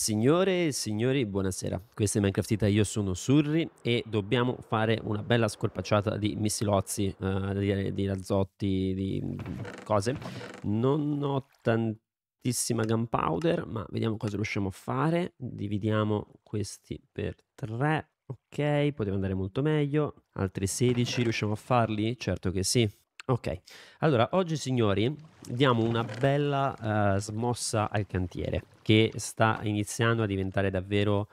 Signore e signori, buonasera. Questo è Minecraftita, io sono Surri e dobbiamo fare una bella scorpacciata di missilozzi, uh, di, di, razzotti, di cose. Non ho tantissima gunpowder, ma vediamo cosa riusciamo a fare. Dividiamo questi per tre. Ok, poteva andare molto meglio. Altri 16 riusciamo a farli? Certo che sì. Ok, allora oggi signori diamo una bella uh, smossa al cantiere che sta iniziando a diventare davvero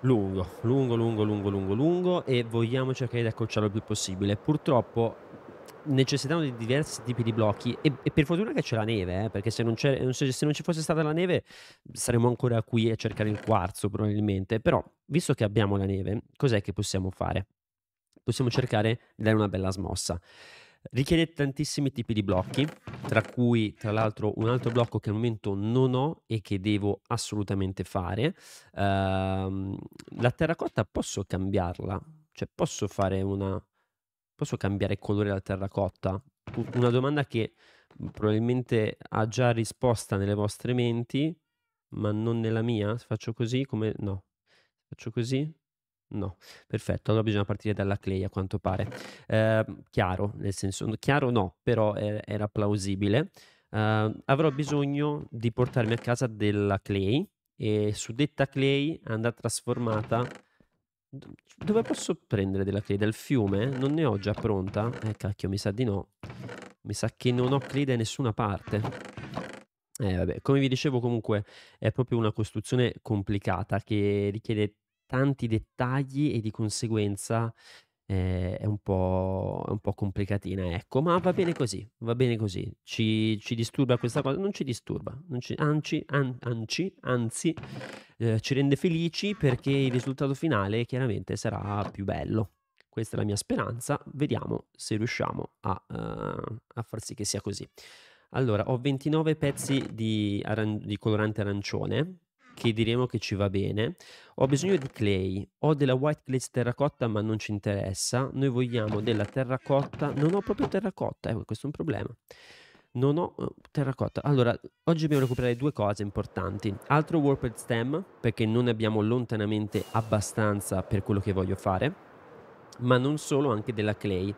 lungo, lungo, lungo, lungo, lungo, lungo e vogliamo cercare di accorciarlo il più possibile. Purtroppo necessitiamo di diversi tipi di blocchi e, e per fortuna che c'è la neve, eh, perché se non, se non, ci fosse stata la neve saremmo ancora qui a cercare il quarzo probabilmente, però visto che abbiamo la neve, cos'è che possiamo fare? Possiamo cercare di dare una bella smossa richiede tantissimi tipi di blocchi, tra cui tra l'altro un altro blocco che al momento non ho e che devo assolutamente fare. Uh, la terracotta posso cambiarla, cioè posso fare una... posso cambiare colore la terracotta? Una domanda che mm, probabilmente ha già risposta nelle vostre menti, ma non nella mia. Faccio così come... no. Faccio così. No, perfetto, allora bisogna partire dalla Clay a quanto pare. Eh, chiaro, nel senso, chiaro no, però eh, era plausibile. Eh, avrò bisogno di portarmi a casa della Clay e su detta Clay andrà trasformata... Dove posso prendere della Clay? Dal fiume? Non ne ho già pronta? Eh cacchio, mi sa di no. Mi sa che non ho Clay da nessuna parte. Eh, vabbè, come vi dicevo comunque è proprio una costruzione complicata che richiede tanti dettagli e di conseguenza eh, è, un po', è un po' complicatina, ecco, ma va bene così, va bene così, ci, ci disturba questa cosa, non ci disturba, non ci, anzi, an, anzi, anzi eh, ci rende felici perché il risultato finale chiaramente sarà più bello. Questa è la mia speranza, vediamo se riusciamo a, uh, a far sì che sia così. Allora, ho 29 pezzi di, aran- di colorante arancione, che diremo che ci va bene. Ho bisogno di clay, ho della white clay terracotta ma non ci interessa. Noi vogliamo della terracotta, non ho proprio terracotta, eh, questo è un problema. Non ho eh, terracotta. Allora, oggi dobbiamo recuperare due cose importanti. Altro warped stem, perché non ne abbiamo lontanamente abbastanza per quello che voglio fare, ma non solo, anche della clay.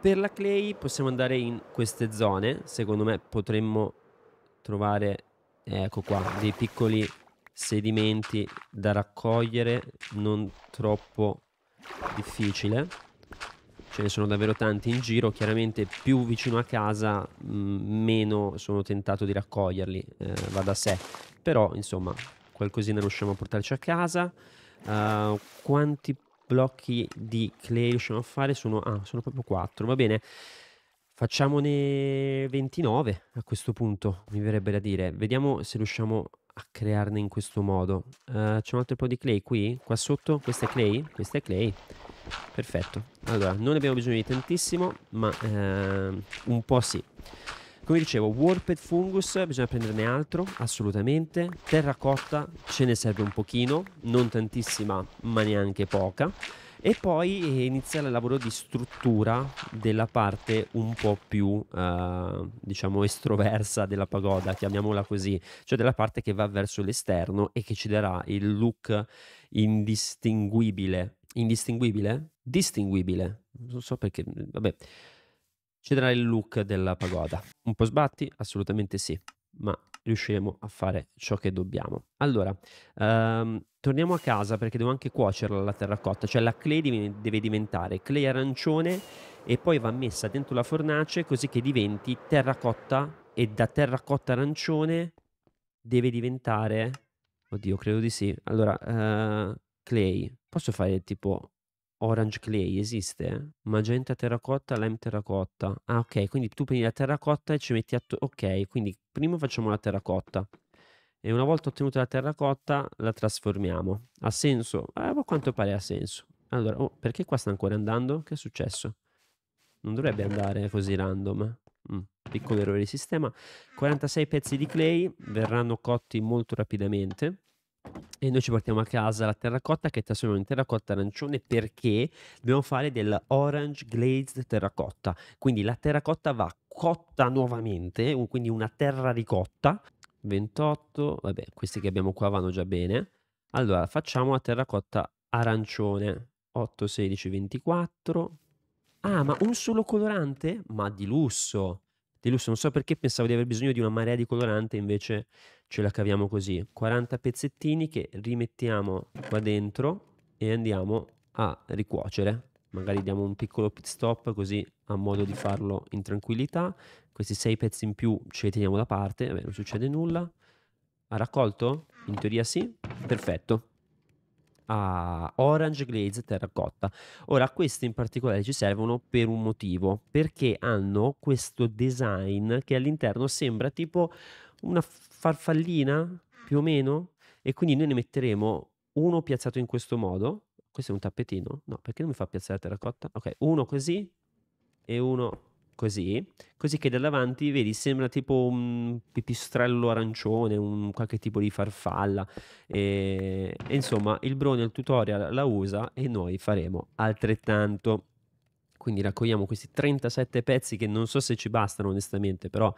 Per la clay possiamo andare in queste zone, secondo me potremmo trovare, eh, ecco qua, dei piccoli sedimenti da raccogliere non troppo difficile ce ne sono davvero tanti in giro chiaramente più vicino a casa mm, meno sono tentato di raccoglierli eh, va da sé però insomma qualcosina riusciamo a portarci a casa uh, quanti blocchi di clay riusciamo a fare sono, ah, sono proprio 4 va bene facciamone 29 a questo punto mi verrebbe da dire vediamo se riusciamo a crearne in questo modo. Uh, C'è un altro po' di clay qui? Qua sotto? Questa è clay? Questa è clay. Perfetto. Allora, non abbiamo bisogno di tantissimo, ma uh, un po' sì. Come dicevo, Warped Fungus, bisogna prenderne altro, assolutamente. Terracotta, ce ne serve un pochino, non tantissima, ma neanche poca. E poi eh, inizia il lavoro di struttura della parte un po' più, eh, diciamo, estroversa della pagoda, chiamiamola così, cioè della parte che va verso l'esterno e che ci darà il look indistinguibile. Indistinguibile? Distinguibile. Non so perché, vabbè. Ci darà il look della pagoda. Un po' sbatti? Assolutamente sì, ma riusciremo a fare ciò che dobbiamo. Allora, ehm, torniamo a casa perché devo anche cuocerla la terracotta, cioè la clay deve, diventare clay arancione e poi va messa dentro la fornace così che diventi terracotta e da terracotta arancione deve diventare... Oddio, credo di sì. Allora, eh, clay. Posso fare tipo Orange Clay esiste? Magenta terracotta, lime terracotta. Ah, ok, quindi tu prendi la terracotta e ci metti attorno. Ok, quindi prima facciamo la terracotta. E una volta ottenuta la terracotta la trasformiamo. Ha senso? Eh, a quanto pare ha senso. Allora, oh, perché qua sta ancora andando? Che è successo? Non dovrebbe andare così random. Mm, piccolo errore di sistema. 46 pezzi di clay verranno cotti molto rapidamente. E noi ci portiamo a casa la terracotta che trasformiamo in terracotta arancione perché dobbiamo fare orange glazed terracotta. Quindi la terracotta va cotta nuovamente, quindi una terra ricotta. 28, vabbè, questi che abbiamo qua vanno già bene. Allora, facciamo la terracotta arancione. 8, 16, 24. Ah, ma un solo colorante? Ma di lusso! Di lusso, non so perché pensavo di aver bisogno di una marea di colorante, invece ce la caviamo così 40 pezzettini che rimettiamo qua dentro e andiamo a ricuocere magari diamo un piccolo pit stop così a modo di farlo in tranquillità questi 6 pezzi in più ce li teniamo da parte Vabbè, non succede nulla ha raccolto? in teoria sì perfetto a orange glaze terracotta. Ora, queste in particolare ci servono per un motivo, perché hanno questo design che all'interno sembra tipo una farfallina più o meno e quindi noi ne metteremo uno piazzato in questo modo. Questo è un tappetino? No, perché non mi fa piazzare la terracotta? Ok, uno così e uno così, così che da davanti, vedi, sembra tipo un pipistrello arancione, un qualche tipo di farfalla. E, e insomma, il Bro nel tutorial la usa e noi faremo altrettanto. Quindi raccogliamo questi 37 pezzi che non so se ci bastano onestamente, però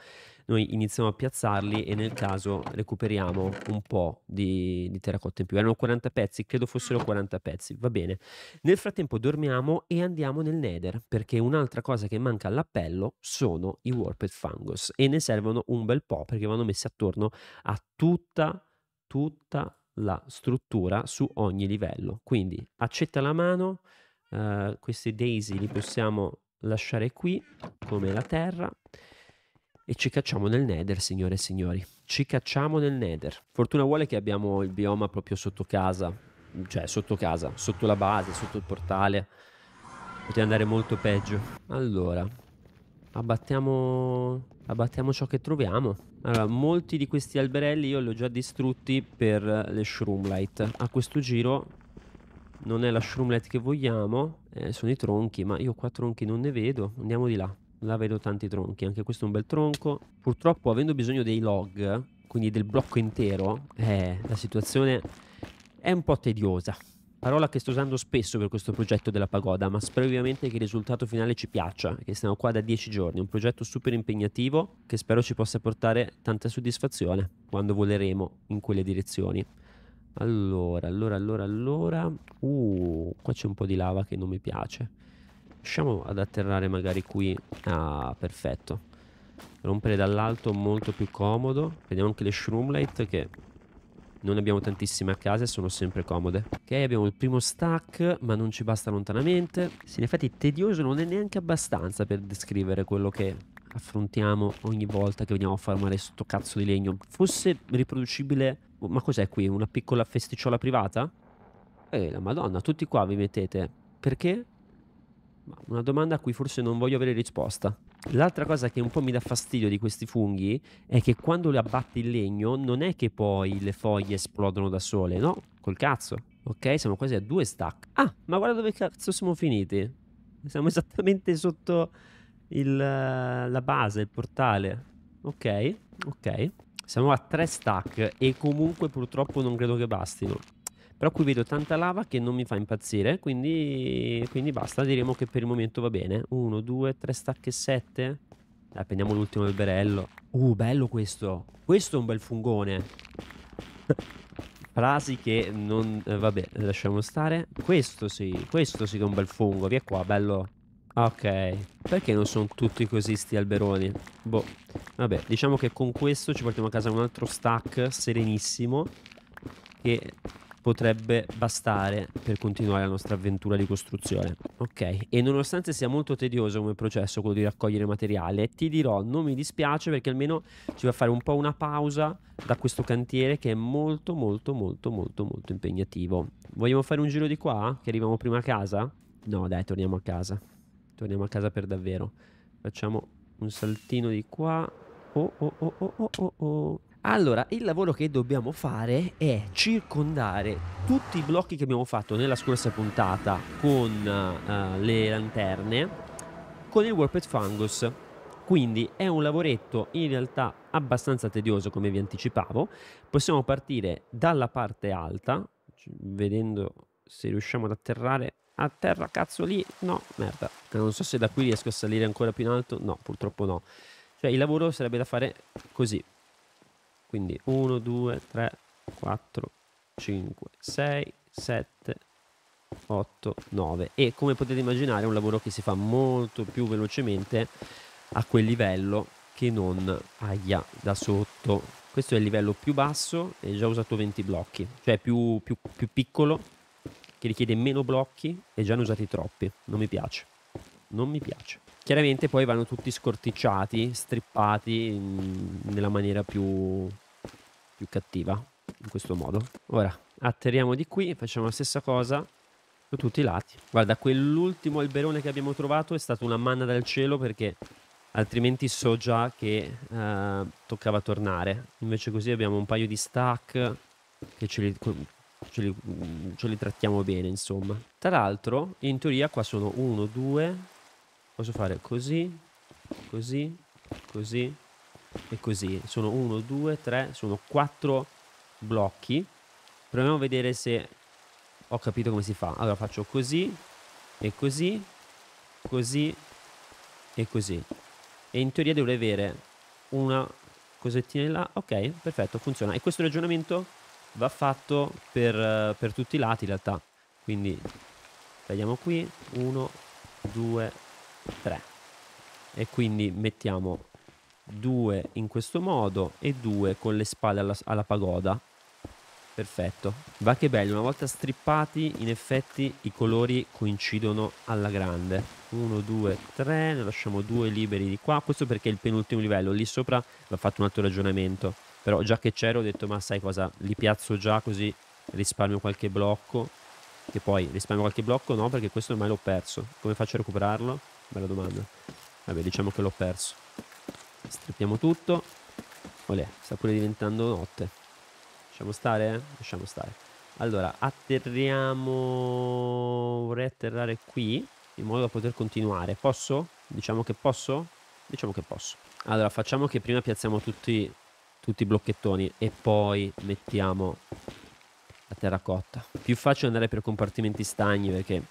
noi iniziamo a piazzarli e nel caso recuperiamo un po' di, di terracotta in più. Erano 40 pezzi, credo fossero 40 pezzi, va bene. Nel frattempo dormiamo e andiamo nel nether, perché un'altra cosa che manca all'appello sono i warped fungus e ne servono un bel po' perché vanno messi attorno a tutta, tutta la struttura su ogni livello. Quindi accetta la mano Uh, eh, questi daisy li possiamo lasciare qui come la terra e ci cacciamo nel nether signore e signori ci cacciamo nel nether fortuna vuole che abbiamo il bioma proprio sotto casa cioè sotto casa sotto la base sotto il portale poteva andare molto peggio allora abbattiamo abbattiamo ciò che troviamo allora molti di questi alberelli io li ho già distrutti per le shroom light a questo giro non è la shroomlet che vogliamo, eh, sono i tronchi, ma io qua tronchi non ne vedo, andiamo di là. Là vedo tanti tronchi, anche questo è un bel tronco. Purtroppo avendo bisogno dei log, quindi del blocco intero, eh, la situazione è un po' tediosa. Parola che sto usando spesso per questo progetto della pagoda, ma spero ovviamente che il risultato finale ci piaccia, che siamo qua da 10 giorni, un progetto super impegnativo che spero ci possa portare tanta soddisfazione quando voleremo in quelle direzioni. Allora, allora, allora, allora... Uh, qua c'è un po' di lava che non mi piace. Riusciamo ad atterrare magari qui. Ah, perfetto. Rompere dall'alto molto più comodo. Vediamo anche le shroomlight che non abbiamo tantissime a casa e sono sempre comode. Ok, abbiamo il primo stack, ma non ci basta lontanamente. Sì, in effetti tedioso non è neanche abbastanza per descrivere quello che affrontiamo ogni volta che veniamo a farmare sto cazzo di legno. Fosse riproducibile ma cos'è qui? Una piccola festicciola privata? Eh, la madonna, tutti qua vi mettete. Perché? Una domanda a cui forse non voglio avere risposta. L'altra cosa che un po' mi dà fastidio di questi funghi è che quando li abbatti il legno non è che poi le foglie esplodono da sole, no? Col cazzo. Ok, siamo quasi a due stack. Ah, ma guarda dove cazzo siamo finiti. Siamo esattamente sotto il, la base, il portale. Ok, ok. Siamo a tre stack e comunque purtroppo non credo che bastino. Però qui vedo tanta lava che non mi fa impazzire, quindi, quindi basta, diremo che per il momento va bene. Uno, due, tre stack e sette. Dai, prendiamo l'ultimo alberello. Uh, bello questo. Questo è un bel fungone. Frasi che non... Eh, vabbè, lasciamo stare. Questo sì, questo sì che è un bel fungo. Via qua, bello, Ok, perché non sono tutti così sti alberoni? Boh, vabbè, diciamo che con questo ci portiamo a casa un altro stack serenissimo che potrebbe bastare per continuare la nostra avventura di costruzione. Ok, e nonostante sia molto tedioso come processo quello di raccogliere materiale, ti dirò, non mi dispiace perché almeno ci va a fare un po' una pausa da questo cantiere che è molto molto molto molto molto impegnativo. Vogliamo fare un giro di qua? Che arriviamo prima a casa? No, dai, torniamo a casa torniamo a casa per davvero. Facciamo un saltino di qua. Oh oh, oh, oh, oh, oh, oh, oh, Allora, il lavoro che dobbiamo fare è circondare tutti i blocchi che abbiamo fatto nella scorsa puntata con uh, le lanterne con il Warped Fungus. Quindi è un lavoretto in realtà abbastanza tedioso come vi anticipavo. Possiamo partire dalla parte alta, vedendo se riusciamo ad atterrare a terra, cazzo lì. No, merda. Non so se da qui riesco a salire ancora più in alto. No, purtroppo no. Cioè, il lavoro sarebbe da fare così. Quindi 1, 2, 3, 4, 5, 6, 7, 8, 9. E come potete immaginare è un lavoro che si fa molto più velocemente a quel livello che non aia da sotto. Questo è il livello più basso e già ho usato 20 blocchi, cioè più, più, più piccolo che richiede meno blocchi e già ne usati troppi. Non mi piace. Non mi piace. Chiaramente poi vanno tutti scorticciati, strippati in, mm, nella maniera più, più cattiva, in questo modo. Ora, atterriamo di qui, facciamo la stessa cosa su tutti i lati. Guarda, quell'ultimo alberone che abbiamo trovato è stata una manna dal cielo perché altrimenti so già che eh, toccava tornare. Invece così abbiamo un paio di stack che ce li ce li, ce li trattiamo bene, insomma. Tra l'altro, in teoria qua sono 1, 2, posso fare così, così, così e così. Sono 1, 2, 3, sono 4 blocchi. Proviamo a vedere se ho capito come si fa. Allora faccio così e così, così e così. E in teoria dovrei avere una cosettina in là. Ok, perfetto, funziona. E questo ragionamento va fatto per, eh, per tutti i lati in realtà. Quindi tagliamo qui, 1, 2, 3. E quindi mettiamo due in questo modo e due con le spalle alla, alla pagoda. Perfetto. Va che bello, una volta strippati in effetti i colori coincidono alla grande. 1, 2, 3, ne lasciamo due liberi di qua. Questo perché è il penultimo livello, lì sopra va fatto un altro ragionamento. Però già che c'ero ho detto ma sai cosa, li piazzo già così risparmio qualche blocco. Che poi risparmio qualche blocco? No, perché questo ormai l'ho perso. Come faccio a recuperarlo? Bella domanda. Vabbè, diciamo che l'ho perso. Strippiamo tutto. Olè, sta pure diventando notte. Lasciamo stare? Eh? Lasciamo stare. Allora, atterriamo... Vorrei atterrare qui, in modo da poter continuare. Posso? Diciamo che posso? Diciamo che posso. Allora, facciamo che prima piazziamo tutti tutti i blocchettoni e poi mettiamo la terracotta. Più facile andare per compartimenti stagni perché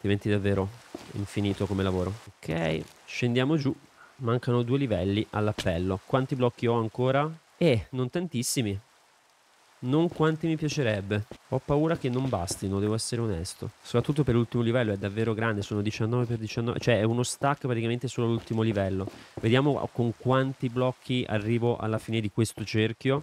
diventi davvero infinito come lavoro. Ok, scendiamo giù. Mancano due livelli all'appello. Quanti blocchi ho ancora? Eh, non tantissimi non quanti mi piacerebbe. Ho paura che non bastino, devo essere onesto. Soprattutto per l'ultimo livello è davvero grande, sono 19 x 19, cioè è uno stack praticamente solo l'ultimo livello. Vediamo con quanti blocchi arrivo alla fine di questo cerchio.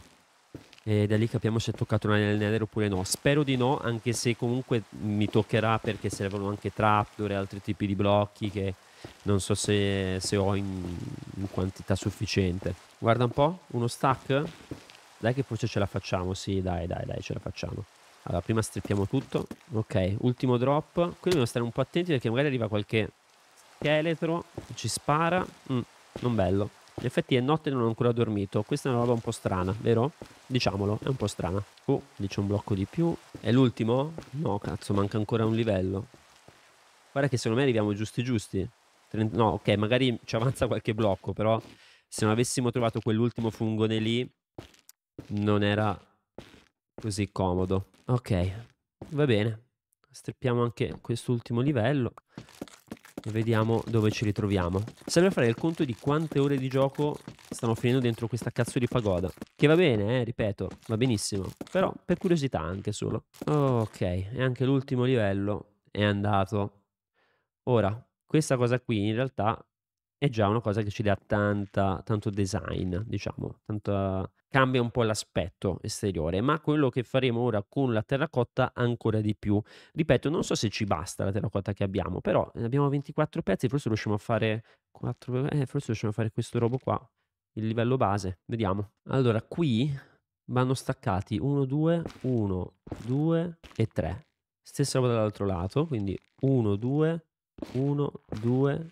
E da lì capiamo se è toccato un anello nether oppure no. Spero di no, anche se comunque mi toccherà perché servono anche trapdoor e altri tipi di blocchi che non so se, se ho in, in quantità sufficiente. Guarda un po', uno stack dai che forse ce la facciamo, sì, dai, dai, dai, ce la facciamo. Allora, prima strippiamo tutto. Ok, ultimo drop. Qui dobbiamo stare un po' attenti perché magari arriva qualche scheletro, ci spara. Mm, non bello. In effetti è notte e non ho ancora dormito. Questa è una roba un po' strana, vero? Diciamolo, è un po' strana. Oh, lì c'è un blocco di più. È l'ultimo? No, cazzo, manca ancora un livello. Guarda che secondo me arriviamo giusti giusti. no, ok, magari ci avanza qualche blocco, però se non avessimo trovato quell'ultimo fungone lì non era così comodo. Ok, va bene. Strippiamo anche quest'ultimo livello e vediamo dove ci ritroviamo. Serve fare il conto di quante ore di gioco stiamo finendo dentro questa cazzo di pagoda. Che va bene, eh, ripeto, va benissimo. Però per curiosità anche solo. Ok, e anche l'ultimo livello è andato. Ora, questa cosa qui in realtà è già una cosa che ci dà tanta, tanto design, diciamo, tanta... cambia un po' l'aspetto esteriore, ma quello che faremo ora con la terracotta ancora di più. Ripeto, non so se ci basta la terracotta che abbiamo, però abbiamo 24 pezzi, forse riusciamo a fare 4... eh, forse riusciamo a fare questo robo qua, il livello base, vediamo. Allora, qui vanno staccati 1, 2, 1, 2 e 3. Stessa roba dall'altro lato, quindi 1, 2, 1, 2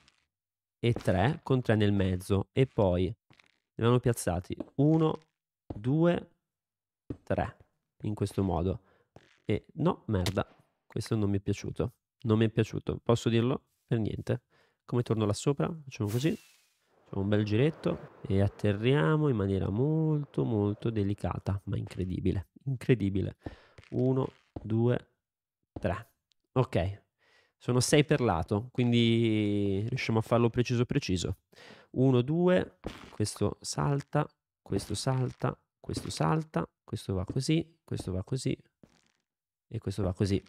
e 3 con 3 nel mezzo e poi ne vanno piazzati 1, 2, 3 in questo modo. E no, merda, questo non mi è piaciuto. Non mi è piaciuto, posso dirlo? Per niente. Come torno là sopra? Facciamo così. Facciamo un bel giretto e atterriamo in maniera molto molto delicata, ma incredibile. Incredibile. 1, 2, 3. Ok, sono 6 per lato, quindi riusciamo a farlo preciso preciso. 1, 2, questo salta, questo salta, questo salta, questo va così, questo va così e questo va così.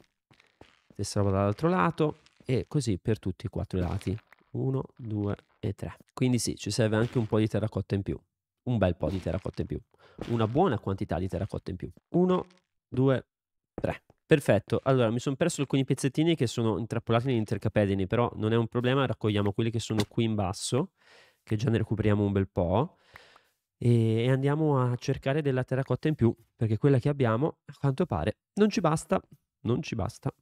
Stessa roba dall'altro lato e così per tutti i quattro lati. 1, 2 e 3. Quindi sì, ci serve anche un po' di terracotta in più. Un bel po' di terracotta in più. Una buona quantità di terracotta in più. 1, 2, 3. Perfetto, allora mi sono perso alcuni pezzettini che sono intrappolati negli intercapedini, però non è un problema, raccogliamo quelli che sono qui in basso, che già ne recuperiamo un bel po', e, andiamo a cercare della terracotta in più, perché quella che abbiamo, a quanto pare, non ci basta, non ci basta.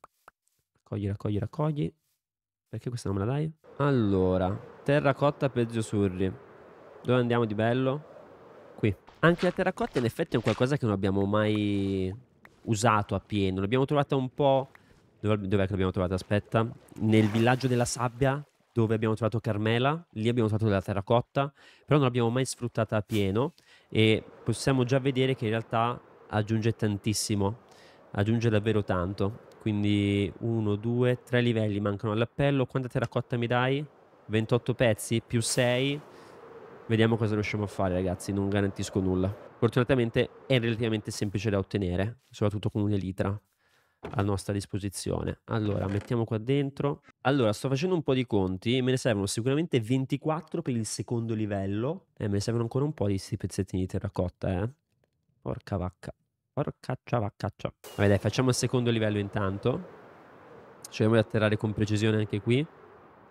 Raccogli, raccogli, raccogli. Perché questa non me la dai? Allora, terracotta Peggio Surri. Dove andiamo di bello? Qui. Anche la terracotta in effetti è un qualcosa che non abbiamo mai usato appieno. L'abbiamo trovata un po'... Dove, dov'è che l'abbiamo trovata? Aspetta. Nel villaggio della sabbia, dove abbiamo trovato Carmela, lì abbiamo trovato della terracotta, però non l'abbiamo mai sfruttata a pieno e possiamo già vedere che in realtà aggiunge tantissimo, aggiunge davvero tanto. Quindi uno, due, tre livelli mancano all'appello. Quanta terracotta mi dai? 28 pezzi più 6 Vediamo cosa riusciamo a fare, ragazzi. Non garantisco nulla. Fortunatamente è relativamente semplice da ottenere, soprattutto con un'elitra a nostra disposizione. Allora, mettiamo qua dentro. Allora, sto facendo un po' di conti. Me ne servono sicuramente 24 per il secondo livello. E eh, me ne servono ancora un po' di questi pezzettini di terracotta, eh. Porca vacca. Porcaccia vaccaccia. Vabbè, dai, facciamo il secondo livello intanto. Cerchiamo di atterrare con precisione anche qui.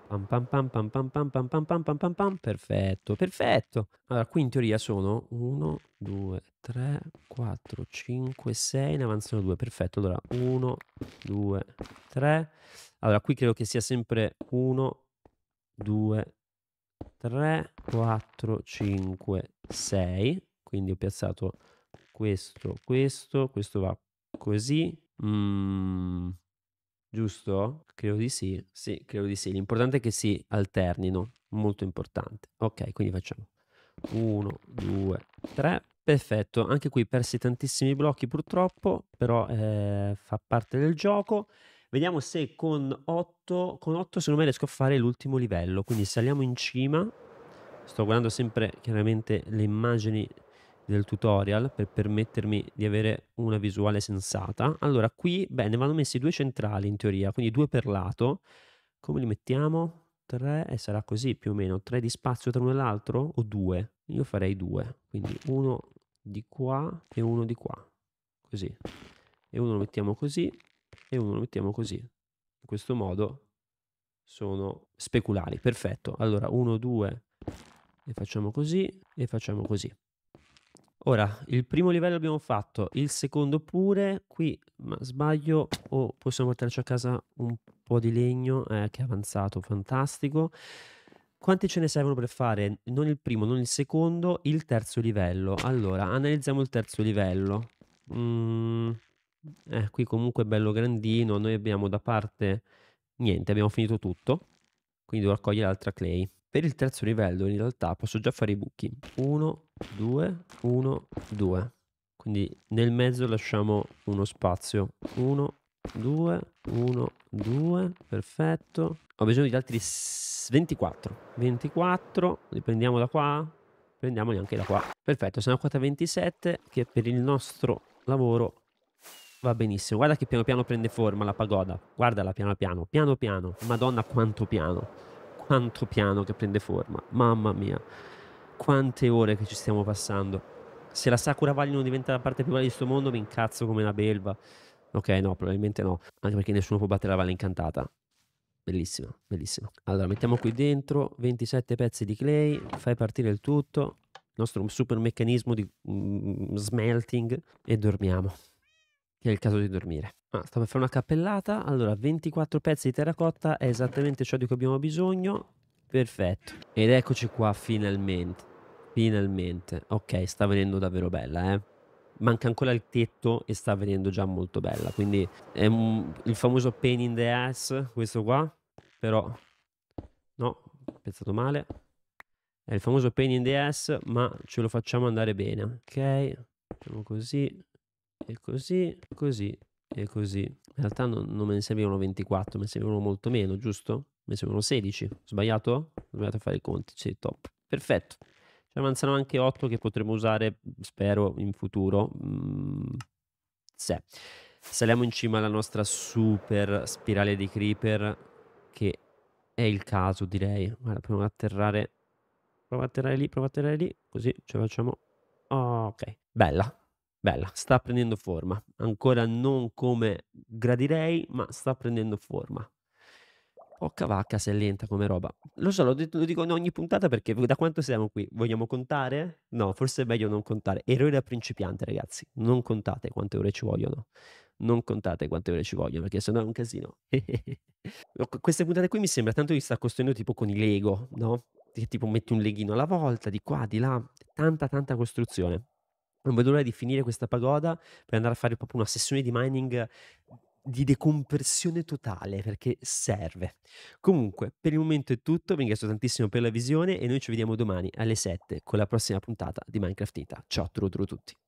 Pam pam pam pam pam pam pam pam pam pam pam pam. Perfetto, perfetto. Allora, qui in teoria sono 1, 2, 3, 4, 5, 6, ne avanzano 2, perfetto. Allora, 1, 2, 3. Allora, qui credo che sia sempre 1, 2, 3, 4, 5, 6. Quindi ho piazzato questo, questo, questo va così. Mm, giusto? Credo di sì. Sì, credo di sì. L'importante è che si alternino, molto importante. Ok, quindi facciamo 1, 2, 3. Perfetto, anche qui persi tantissimi blocchi purtroppo, però eh, fa parte del gioco. Vediamo se con 8, con 8 secondo me riesco a fare l'ultimo livello, quindi saliamo in cima. Sto guardando sempre chiaramente le immagini del tutorial per permettermi di avere una visuale sensata. Allora, qui, bene, vanno messi due centrali in teoria, quindi due per lato. Come li mettiamo? 3 e sarà così più o meno, 3 di spazio tra uno e l'altro o 2? Io farei 2, quindi uno di qua e uno di qua, così. E uno lo mettiamo così e uno lo mettiamo così. In questo modo sono speculari, perfetto. Allora 1, 2 e facciamo così e facciamo così. Ora, il primo livello abbiamo fatto, il secondo pure, qui ma sbaglio o oh, possiamo portarci a casa un po' di legno, eh, che è avanzato, fantastico. Quanti ce ne servono per fare? Non il primo, non il secondo, il terzo livello. Allora, analizziamo il terzo livello. Mm, eh, qui comunque è bello grandino, noi abbiamo da parte... Niente, abbiamo finito tutto, quindi devo raccogliere l'altra clay. Per il terzo livello in realtà posso già fare i buchi. 1, 2, 1, 2. Quindi nel mezzo lasciamo uno spazio. 1, 2, 1, 2. Perfetto. Ho bisogno di altri 24. 24. Li prendiamo da qua. Prendiamoli anche da qua. Perfetto, siamo a quota 27 che per il nostro lavoro va benissimo. Guarda che piano piano prende forma la pagoda. Guardala piano piano, piano piano. Madonna quanto piano quanto piano che prende forma. Mamma mia, quante ore che ci stiamo passando. Se la Sakura Valley non diventa la parte più bella di questo mondo, mi incazzo come una belva. Ok, no, probabilmente no. Anche perché nessuno può battere la Valle Incantata. Bellissima, bellissima. Allora, mettiamo qui dentro 27 pezzi di clay, fai partire il tutto, il nostro super meccanismo di mm, smelting e dormiamo che è il caso di dormire. Ah, sto per fare una cappellata. Allora, 24 pezzi di terracotta è esattamente ciò di cui abbiamo bisogno. Perfetto. Ed eccoci qua, finalmente. Finalmente. Ok, sta venendo davvero bella, eh. Manca ancora il tetto e sta venendo già molto bella. Quindi è un, il famoso pain in the ass, questo qua. Però... No, ho pensato male. È il famoso pain in the ass, ma ce lo facciamo andare bene. Ok, facciamo così e così, così e così. In realtà non, non me ne servivano 24, me ne servivano molto meno, giusto? Me ne servivano 16. Sbagliato? Ho a fare i conti, sì, top. Perfetto. Ci avanzano anche 8 che potremo usare, spero, in futuro. Mm, se. Saliamo in cima alla nostra super spirale di creeper, che è il caso, direi. Guarda, proviamo ad atterrare. Prova a atterrare lì, prova a atterrare lì, così ce la facciamo. Oh, ok, bella. Bella, sta prendendo forma. Ancora non come gradirei, ma sta prendendo forma. Porca vacca se è lenta come roba. Lo so, lo, lo, dico in ogni puntata perché da quanto siamo qui? Vogliamo contare? No, forse è meglio non contare. Errore da principiante, ragazzi. Non contate quante ore ci vogliono. Non contate quante ore ci vogliono perché sennò è un casino. Queste puntate qui mi sembra tanto di sta costruendo tipo con i Lego, no? Che tipo metti un leghino alla volta, di qua, di là. Tanta, tanta costruzione. Non vedo l'ora di finire questa pagoda per andare a fare proprio una sessione di mining mhmm, di decompressione totale perché serve. Comunque, per il momento è tutto, vi ringrazio tantissimo per la visione e noi ci vediamo domani alle 7 con la prossima puntata di Minecraft Ita. Ciao a tutti.